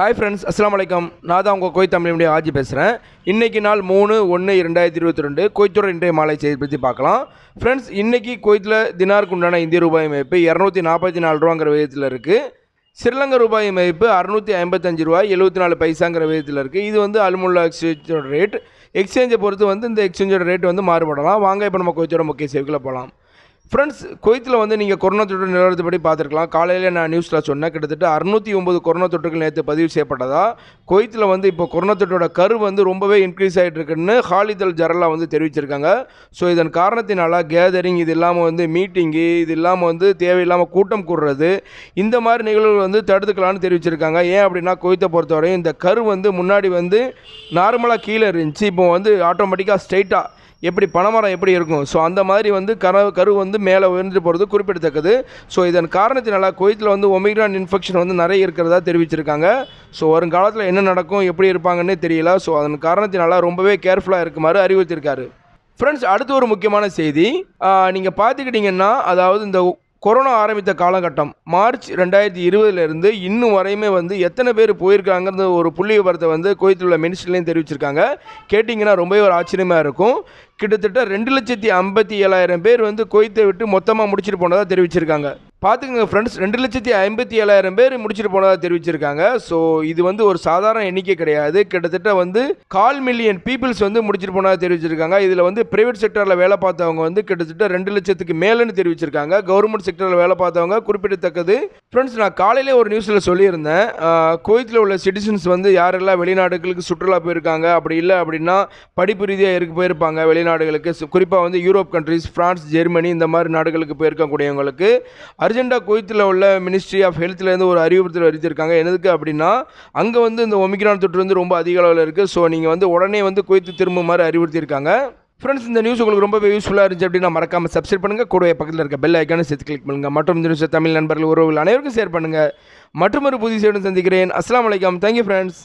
hi friends அஸ்லாம் வலைக்கம் நான் தான் உங்கள் கோய் தமிழ் மீடியா ஆஜி பேசுகிறேன் இன்றைக்கி நாள் மூணு ஒன்று இரண்டாயிரத்தி இருபத்தி ரெண்டு கோய்த்தோட இன்றைய மாலை செய்தி பற்றி பார்க்கலாம் ஃப்ரெண்ட்ஸ் இன்றைக்கி கோயத்தில் தினாருக்கு உண்டான இந்திய ரூபாய் மதிப்பு இரநூத்தி நாற்பத்தி நாலு ரூபாங்கிற விதத்தில் இருக்குது ஸ்ரீலங்கா ரூபாய் மதிப்பு அறுநூத்தி ஐம்பத்தஞ்சு ரூபாய் எழுபத்தி நாலு பைசாங்கிற விதத்தில் இருக்குது இது வந்து அலுமுல்லா எக்ஸ்சேஞ்சோட ரேட் எக்ஸ்சேஞ்சை பொறுத்து வந்து இந்த எக்ஸ்சேஞ்சோட ரேட் வந்து மாறுபடலாம் வாங்க இப்போ நம்ம கோயத்தோட முக்கிய சேவைகளை போகலாம் ஃப்ரெண்ட்ஸ் குவைத்தில் வந்து நீங்கள் கொரோனா தொற்று நிலவரத்துப்படி பார்த்துருக்கலாம் காலையில் நான் நியூஸில் சொன்னேன் கிட்டத்தட்ட அறுநூற்றி ஒம்பது கொரோனா தொற்றுகள் நேற்று பதிவு செய்யப்பட்டதா குவைத்தில் வந்து இப்போ கொரோனா தொற்றோட கரு வந்து ரொம்பவே இன்க்ரீஸ் ஆகிட்டு இருக்குன்னு ஹாலிதல் ஜரலா வந்து தெரிவிச்சிருக்காங்க ஸோ இதன் காரணத்தினால கேதரிங் இது இல்லாமல் வந்து மீட்டிங்கு இது இல்லாமல் வந்து தேவையில்லாமல் கூட்டம் கூடுறது இந்த மாதிரி நிகழ்வுகள் வந்து தடுத்துக்கலாம்னு தெரிவிச்சிருக்காங்க ஏன் அப்படின்னா குவைத்தை பொறுத்தவரையும் இந்த கரு வந்து முன்னாடி வந்து நார்மலாக கீழே இருந்துச்சு இப்போ வந்து ஆட்டோமேட்டிக்காக ஸ்ட்ரைட்டாக எப்படி பனைமரம் எப்படி இருக்கும் ஸோ அந்த மாதிரி வந்து கரு கரு வந்து மேலே உயர்ந்து போகிறது குறிப்பிடத்தக்கது ஸோ இதன் காரணத்தினால குவைத்தில் வந்து ஒமிக்ரான் இன்ஃபெக்ஷன் வந்து நிறைய இருக்கிறதா தெரிவிச்சிருக்காங்க ஸோ வருங்காலத்தில் என்ன நடக்கும் எப்படி இருப்பாங்கன்னே தெரியல ஸோ அதன் காரணத்தினால ரொம்பவே கேர்ஃபுல்லாக இருக்குமாறு அறிவுறுத்திருக்காரு ஃப்ரெண்ட்ஸ் அடுத்து ஒரு முக்கியமான செய்தி நீங்கள் பார்த்துக்கிட்டிங்கன்னா அதாவது இந்த கொரோனா ஆரம்பித்த காலகட்டம் மார்ச் ரெண்டாயிரத்தி இருபதுலேருந்து இன்னும் வரையுமே வந்து எத்தனை பேர் போயிருக்காங்கன்ற ஒரு புள்ளி விவரத்தை வந்து கோயத்தில் மினிஸ்ட்ரிலையும் தெரிவிச்சிருக்காங்க கேட்டிங்கன்னா ரொம்பவே ஒரு ஆச்சரியமாக இருக்கும் கிட்டத்தட்ட ரெண்டு லட்சத்தி ஐம்பத்தி ஏழாயிரம் பேர் வந்து கோயத்தை விட்டு மொத்தமாக முடிச்சுட்டு போனதாக தெரிவிச்சிருக்காங்க பார்த்துக்கங்க ஃப்ரெண்ட்ஸ் ரெண்டு லட்சத்தி ஐம்பத்தி ஏழாயிரம் பேர் முடிச்சுட்டு போனதாக தெரிவிச்சிருக்காங்க ஸோ இது வந்து ஒரு சாதாரண எண்ணிக்கை கிடையாது கிட்டத்தட்ட வந்து கால் மில்லியன் பீப்புள்ஸ் வந்து முடிச்சுட்டு போனதாக தெரிவிச்சிருக்காங்க இதில் வந்து பிரைவேட் செக்டரில் வேலை பார்த்தவங்க வந்து கிட்டத்தட்ட ரெண்டு லட்சத்துக்கு மேலேன்னு தெரிவிச்சிருக்காங்க கவர்மெண்ட் செக்டரில் வேலை பார்த்தவங்க குறிப்பிடத்தக்கது ஃப்ரெண்ட்ஸ் நான் காலையிலே ஒரு நியூஸில் சொல்லியிருந்தேன் கோயத்தில் உள்ள சிட்டிசன்ஸ் வந்து யாரெல்லாம் வெளிநாடுகளுக்கு சுற்றுலா போயிருக்காங்க அப்படி இல்லை அப்படின்னா படிப்பு ரீதியாக இருக்கு போயிருப்பாங்க வெளிநாடுகளுக்கு குறிப்பாக வந்து யூரோப் கண்ட்ரிஸ் ஃப்ரான்ஸ் ஜெர்மனி இந்த மாதிரி நாடுகளுக்கு போயிருக்கக்கூடியவங்களுக்கு அர்ஜென்டாக குவைத்தில் உள்ள மினிஸ்ட்ரி ஆஃப் ஹெல்த்லேருந்து ஒரு அறிவுறுத்தல் அறிவித்திருக்காங்க எதுக்கு அப்படின்னா அங்கே வந்து இந்த ஒமிக்ரான் தொற்று வந்து ரொம்ப அதிக அளவில் இருக்குது ஸோ நீங்கள் வந்து உடனே வந்து குவைத்து திரும்புமாறு அறிவுறுத்தியிருக்காங்க ஃப்ரெண்ட்ஸ் இந்த நியூஸ் உங்களுக்கு ரொம்பவே யூஸ்ஃபுல்லாக இருந்துச்சு அப்படின்னா மறக்காமல் சப்ஸ்கிரைப் பண்ணுங்கள் கூடவே பக்கத்தில் இருக்க பெல் ஐக்கானு சேர்த்து கிளிக் பண்ணுங்கள் மற்றும் இந்த நியூஸ் தமிழ் நண்பர்கள் உறவுகள் அனைவருக்கும் ஷேர் பண்ணுங்கள் மற்றும் ஒரு புதிய செய்தியுடன் சந்திக்கிறேன் அஸ்லாம் வலைக்கம் தேங்க்யூ ஃப்ரெண்ட்ஸ்